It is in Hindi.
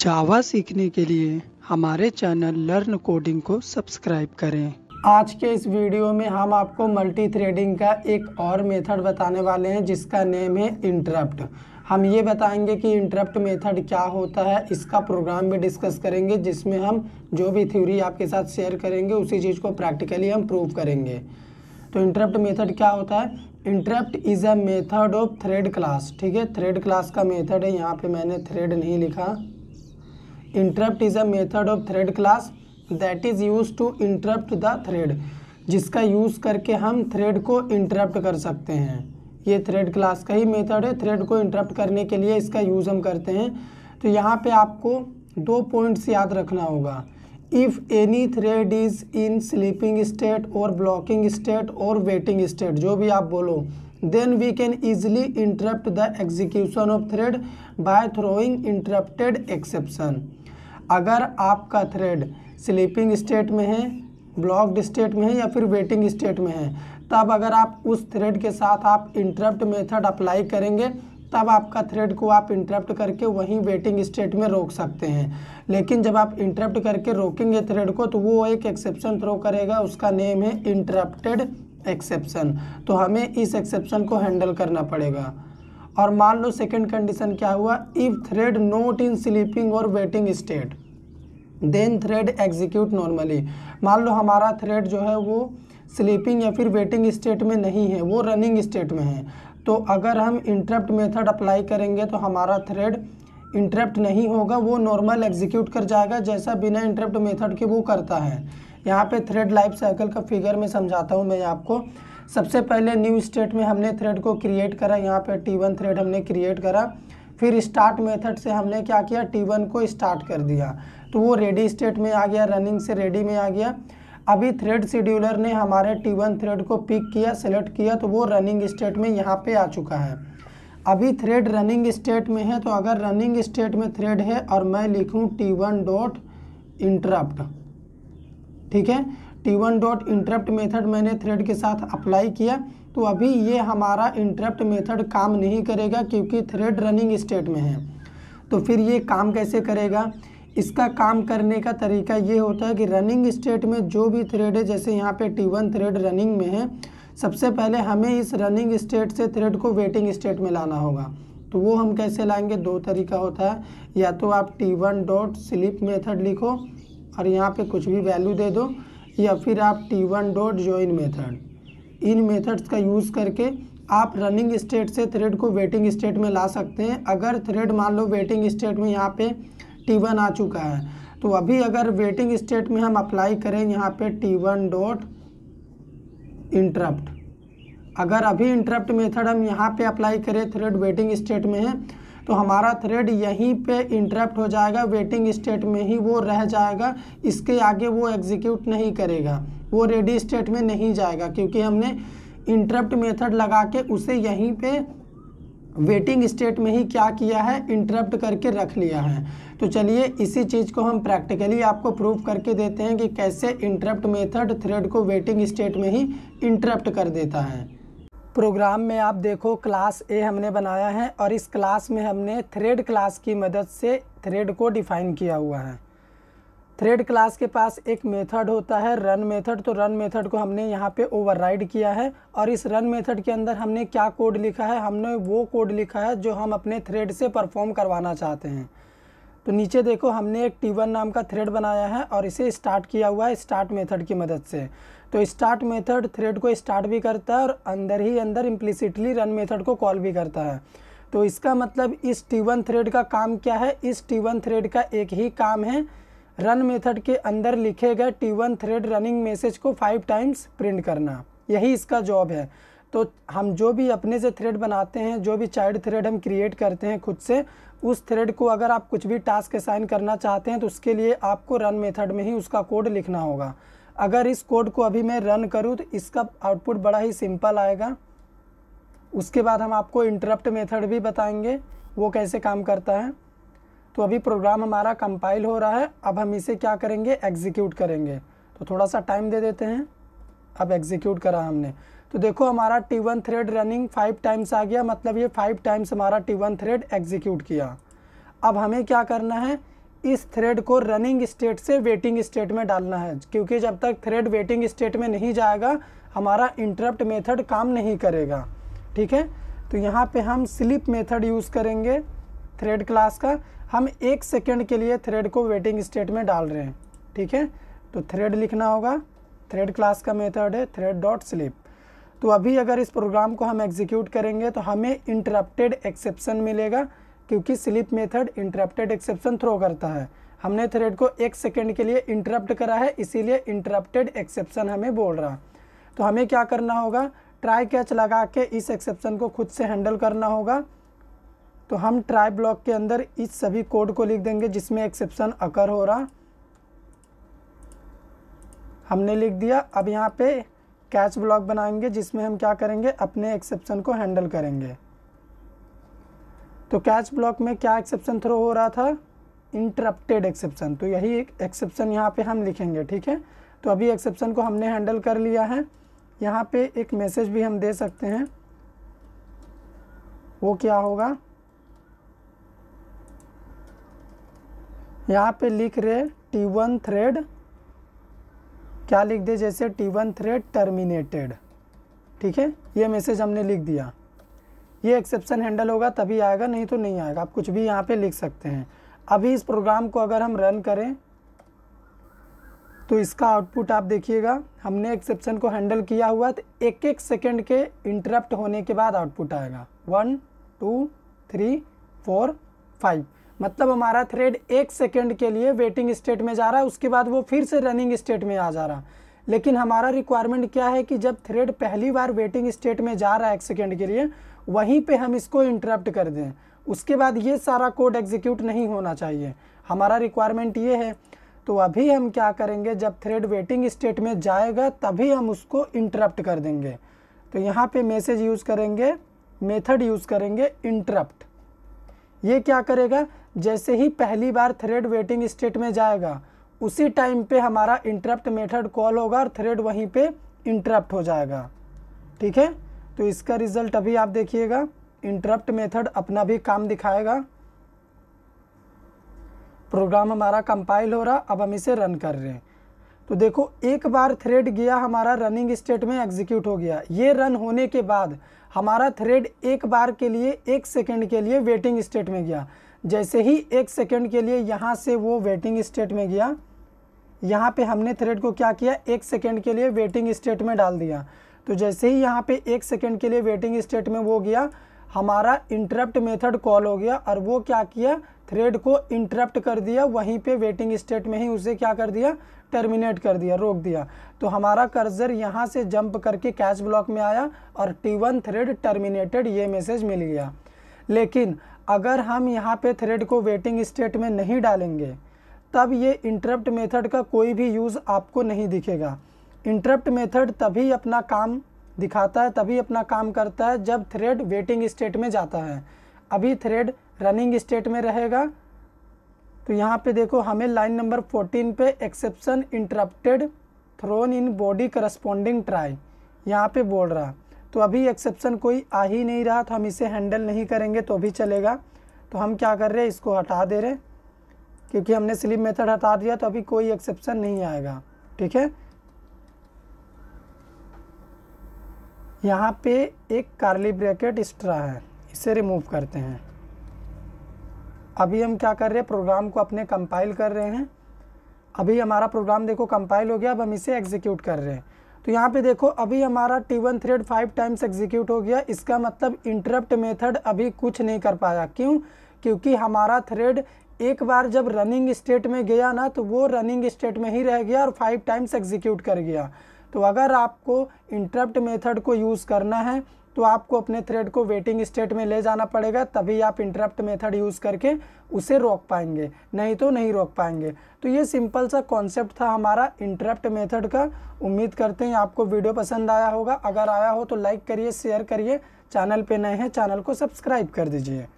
जावा सीखने के लिए हमारे चैनल लर्न कोडिंग को सब्सक्राइब करें आज के इस वीडियो में हम आपको मल्टी थ्रेडिंग का एक और मेथड बताने वाले हैं जिसका नेम है इंटरप्ट हम ये बताएंगे कि इंटरप्ट मेथड क्या होता है इसका प्रोग्राम भी डिस्कस करेंगे जिसमें हम जो भी थ्योरी आपके साथ शेयर करेंगे उसी चीज़ को प्रैक्टिकली हम प्रूव करेंगे तो इंटरप्ट मेथड क्या होता है interrupt is a method of thread class ठीक है थ्रेड क्लास का मेथड है यहाँ पे मैंने थ्रेड नहीं लिखा interrupt is a method of thread class that is use to interrupt the thread जिसका यूज़ करके हम थ्रेड को इंटरप्ट कर सकते हैं ये थ्रेड क्लास का ही मेथड है थ्रेड को इंटरप्ट करने के लिए इसका यूज़ हम करते हैं तो यहाँ पे आपको दो पॉइंट्स याद रखना होगा if any thread is in sleeping state और ब्लॉकिंग स्टेट और वेटिंग स्टेट जो भी आप बोलो then we can easily interrupt the execution of thread by throwing interrupted exception अगर आपका थ्रेड स्लीपिंग स्टेट में है ब्लॉक्ड स्टेट में है या फिर वेटिंग स्टेट में है तब अगर आप उस थ्रेड के साथ आप इंटरप्ट मेथड अप्लाई करेंगे तब आपका थ्रेड को आप इंटरप्ट करके वहीं वेटिंग स्टेट में रोक सकते हैं लेकिन जब आप इंटरप्ट करके रोकेंगे थ्रेड को तो वो एक एक्सेप्शन थ्रो करेगा उसका नेम है इंटरप्टेड एक्सेप्शन तो हमें इस एक्सेप्शन को हैंडल करना पड़ेगा और मान लो सेकेंड कंडीशन क्या हुआ if thread not in sleeping और waiting state then thread execute normally मान लो हमारा थ्रेड जो है वो स्लीपिंग या फिर वेटिंग स्टेट में नहीं है वो रनिंग स्टेट में है तो अगर हम इंटरप्ट मेथड अप्लाई करेंगे तो हमारा थ्रेड इंटरप्ट नहीं होगा वो नॉर्मल एग्जीक्यूट कर जाएगा जैसा बिना इंटरप्ट मेथड के वो करता है यहाँ पे थ्रेड लाइफ साइकिल का फिगर में समझाता हूँ मैं आपको सबसे पहले न्यू स्टेट में हमने थ्रेड को क्रिएट करा यहाँ पे टी वन थ्रेड हमने क्रिएट करा फिर स्टार्ट मेथड से हमने क्या किया टी वन को स्टार्ट कर दिया तो वो रेडी स्टेट में आ गया रनिंग से रेडी में आ गया अभी थ्रेड शेड्यूलर ने हमारे टी वन थ्रेड को पिक किया सेलेक्ट किया तो वो रनिंग स्टेट में यहाँ पे आ चुका है अभी थ्रेड रनिंग स्टेट में है तो अगर रनिंग स्टेट में थ्रेड है और मैं लिखूँ टी वन डॉट इंटरप्ट ठीक है T one dot interrupt method मैंने थ्रेड के साथ अप्लाई किया तो अभी ये हमारा इंटरप्ट मेथड काम नहीं करेगा क्योंकि थ्रेड रनिंग स्टेट में है तो फिर ये काम कैसे करेगा इसका काम करने का तरीका ये होता है कि रनिंग स्टेट में जो भी थ्रेड है जैसे यहाँ पे टी वन थ्रेड रनिंग में है सबसे पहले हमें इस रनिंग स्टेट से थ्रेड को वेटिंग स्टेट में लाना होगा तो वो हम कैसे लाएंगे दो तरीका होता है या तो आप T one dot sleep method लिखो और यहाँ पे कुछ भी वैल्यू दे दो या फिर आप T one dot join method इन मेथड्स का यूज़ करके आप रनिंग स्टेट से थ्रेड को वेटिंग स्टेट में ला सकते हैं अगर थ्रेड मान लो वेटिंग स्टेट में यहाँ पे टी वन आ चुका है तो अभी अगर वेटिंग स्टेट में हम अप्लाई करें यहाँ पे टी वन डॉट इंटरप्ट अगर अभी इंटरप्ट मेथड हम यहाँ पे अप्लाई करें थ्रेड वेटिंग स्टेट में है तो हमारा थ्रेड यहीं पे इंटरप्ट हो जाएगा वेटिंग स्टेट में ही वो रह जाएगा इसके आगे वो एग्जीक्यूट नहीं करेगा वो रेडी स्टेट में नहीं जाएगा क्योंकि हमने इंटरप्ट मेथड लगा के उसे यहीं पे वेटिंग स्टेट में ही क्या किया है इंटरप्ट करके रख लिया है तो चलिए इसी चीज़ को हम प्रैक्टिकली आपको प्रूव करके देते हैं कि कैसे इंटरप्ट मेथड थ्रेड को वेटिंग स्टेट में ही इंटरप्ट कर देता है प्रोग्राम में आप देखो क्लास ए हमने बनाया है और इस क्लास में हमने थ्रेड क्लास की मदद से थ्रेड को डिफ़ाइन किया हुआ है थ्रेड क्लास के पास एक मेथड होता है रन मेथड तो रन मेथड को हमने यहाँ पे ओवरराइड किया है और इस रन मेथड के अंदर हमने क्या कोड लिखा है हमने वो कोड लिखा है जो हम अपने थ्रेड से परफॉर्म करवाना चाहते हैं तो नीचे देखो हमने एक टी वन नाम का थ्रेड बनाया है और इसे स्टार्ट किया हुआ है स्टार्ट मेथड की मदद से तो स्टार्ट मेथड थ्रेड को स्टार्ट भी करता है और अंदर ही अंदर इम्प्लिसिटली रन मेथड को कॉल भी करता है तो इसका मतलब इस टी वन थ्रेड का काम क्या है इस टी वन थ्रेड का एक ही काम है रन मेथड के अंदर लिखे गए T one thread running message को फाइव टाइम्स प्रिंट करना यही इसका जॉब है तो हम जो भी अपने से थ्रेड बनाते हैं जो भी चाइल्ड थ्रेड हम क्रिएट करते हैं खुद से उस थ्रेड को अगर आप कुछ भी टास्क असाइन करना चाहते हैं तो उसके लिए आपको रन मेथड में ही उसका कोड लिखना होगा अगर इस कोड को अभी मैं रन करूँ तो इसका आउटपुट बड़ा ही सिंपल आएगा उसके बाद हम आपको इंटरप्ट मेथड भी बताएंगे वो कैसे काम करता है तो अभी प्रोग्राम हमारा कंपाइल हो रहा है अब हम इसे क्या करेंगे एग्जीक्यूट करेंगे तो थोड़ा सा टाइम दे देते हैं अब एग्जीक्यूट करा हमने तो देखो हमारा T one thread running five times आ गया मतलब ये फाइव टाइम्स हमारा टी वन थ्रेड एग्जीक्यूट किया अब हमें क्या करना है इस थ्रेड को रनिंग स्टेट से वेटिंग स्टेट में डालना है क्योंकि जब तक थ्रेड वेटिंग स्टेट में नहीं जाएगा हमारा इंटरप्ट मेथड काम नहीं करेगा ठीक है तो यहाँ पे हम स्लिप मेथड यूज़ करेंगे थ्रेड क्लास का हम एक सेकेंड के लिए थ्रेड को वेटिंग स्टेट में डाल रहे हैं ठीक है तो थ्रेड लिखना होगा थ्रेड क्लास का मेथड है थ्रेड डॉट स्लिप तो अभी अगर इस प्रोग्राम को हम एग्जीक्यूट करेंगे तो हमें इंटरप्टेड एक्सेप्शन मिलेगा क्योंकि sleep method interrupted exception throw करता है हमने थ्रेड को एक सेकेंड के लिए इंटरप्ट करा है इसीलिए इंटरप्टेड एक्सेप्शन हमें बोल रहा तो हमें क्या करना होगा ट्राई कैच लगा के इस एक्सेप्शन को खुद से हैंडल करना होगा तो हम ट्राई ब्लॉक के अंदर इस सभी कोड को लिख देंगे जिसमें एक्सेप्शन अकर हो रहा हमने लिख दिया अब यहाँ पे कैच ब्लॉक बनाएंगे जिसमें हम क्या करेंगे अपने एक्सेप्शन को हैंडल करेंगे तो कैच ब्लॉक में क्या एक्सेप्शन थ्रो हो रहा था इंटरप्टेड एक्सेप्शन तो यही एक एक्सेप्शन यहाँ पे हम लिखेंगे ठीक है तो अभी एक्सेप्शन को हमने हैंडल कर लिया है यहाँ पे एक मैसेज भी हम दे सकते हैं वो क्या होगा यहाँ पे लिख रहे टी वन थ्रेड क्या लिख दे जैसे टी वन थ्रेड टर्मिनेटेड ठीक है ये मैसेज हमने लिख दिया ये एक्सेप्शन हैंडल होगा तभी आएगा नहीं तो नहीं आएगा आप कुछ भी यहाँ पे लिख सकते हैं अभी इस प्रोग्राम को अगर हम रन करें तो इसका आउटपुट आप देखिएगा हमने एक्सेप्शन को हैंडल किया हुआ तो एक एक सेकेंड के इंटरप्ट होने के बाद आउटपुट आएगा one two three four five मतलब हमारा थ्रेड एक सेकेंड के लिए वेटिंग स्टेट में जा रहा है उसके बाद वो फिर से रनिंग स्टेट में आ जा रहा लेकिन हमारा रिक्वायरमेंट क्या है कि जब थ्रेड पहली बार वेटिंग स्टेट में जा रहा है एक सेकेंड के लिए वहीं पे हम इसको इंटरप्ट कर दें उसके बाद ये सारा कोड एग्जीक्यूट नहीं होना चाहिए हमारा रिक्वायरमेंट ये है तो अभी हम क्या करेंगे जब थ्रेड वेटिंग स्टेट में जाएगा तभी हम उसको इंटरप्ट कर देंगे तो यहाँ पे मैसेज यूज़ करेंगे मेथड यूज़ करेंगे इंटरप्ट ये क्या करेगा जैसे ही पहली बार थ्रेड वेटिंग स्टेट में जाएगा उसी टाइम पे हमारा इंटरप्ट मेथड कॉल होगा और थ्रेड वहीं पे इंटरप्ट हो जाएगा ठीक है तो इसका रिज़ल्ट अभी आप देखिएगा इंटरप्ट मेथड अपना भी काम दिखाएगा प्रोग्राम हमारा कंपाइल हो रहा अब हम इसे रन कर रहे हैं तो देखो एक बार थ्रेड गया हमारा रनिंग स्टेट में एग्जीक्यूट हो गया ये रन होने के बाद हमारा थ्रेड एक बार के लिए एक सेकेंड के लिए वेटिंग स्टेट में गया जैसे ही एक सेकेंड के लिए यहाँ से वो वेटिंग स्टेट में गया यहाँ पे हमने थ्रेड को क्या किया एक सेकेंड के लिए वेटिंग स्टेट में डाल दिया तो जैसे ही यहाँ पे एक सेकेंड के लिए वेटिंग स्टेट में वो गया हमारा इंटरप्ट मेथड कॉल हो गया और वो क्या किया थ्रेड को इंटरप्ट कर दिया वहीं पे वेटिंग स्टेट में ही उसे क्या कर दिया टर्मिनेट कर दिया रोक दिया तो हमारा कर्जर यहाँ से जंप करके कैच ब्लॉक में आया और टी वन थ्रेड टर्मिनेटेड ये मैसेज मिल गया लेकिन अगर हम यहाँ पे थ्रेड को वेटिंग स्टेट में नहीं डालेंगे तब ये इंटरप्ट मेथड का कोई भी यूज़ आपको नहीं दिखेगा इंटरप्ट मेथड तभी अपना काम दिखाता है तभी अपना काम करता है जब थ्रेड वेटिंग स्टेट में जाता है अभी थ्रेड रनिंग स्टेट में रहेगा तो यहाँ पे देखो हमें लाइन नंबर 14 पे exception interrupted thrown in body corresponding try यहाँ पे बोल रहा तो अभी एक्सेप्शन कोई आ ही नहीं रहा तो हम इसे हैंडल नहीं करेंगे तो भी चलेगा तो हम क्या कर रहे हैं इसको हटा दे रहे क्योंकि हमने स्लिप मेथड हटा दिया तो अभी कोई एक्सेप्शन नहीं आएगा ठीक है यहाँ पे एक कार्ली ब्रैकेट एक्स्ट्रा है इसे रिमूव करते हैं अभी हम क्या कर रहे हैं प्रोग्राम को अपने कंपाइल कर रहे हैं अभी हमारा प्रोग्राम देखो कंपाइल हो गया अब हम इसे एग्जीक्यूट कर रहे हैं तो यहाँ पे देखो अभी हमारा T one thread five times execute हो गया इसका मतलब इंटरप्ट मेथड अभी कुछ नहीं कर पाया क्यों क्योंकि हमारा थ्रेड एक बार जब रनिंग स्टेट में गया ना तो वो रनिंग स्टेट में ही रह गया और फाइव टाइम्स एग्जीक्यूट कर गया तो अगर आपको इंटरप्ट मेथड को यूज़ करना है तो आपको अपने थ्रेड को वेटिंग स्टेट में ले जाना पड़ेगा तभी आप इंटरप्ट मेथड यूज़ करके उसे रोक पाएंगे नहीं तो नहीं रोक पाएंगे तो ये सिंपल सा कॉन्सेप्ट था हमारा इंटरप्ट मेथड का उम्मीद करते हैं आपको वीडियो पसंद आया होगा अगर आया हो तो लाइक करिए शेयर करिए चैनल पर नए हैं चैनल को सब्सक्राइब कर दीजिए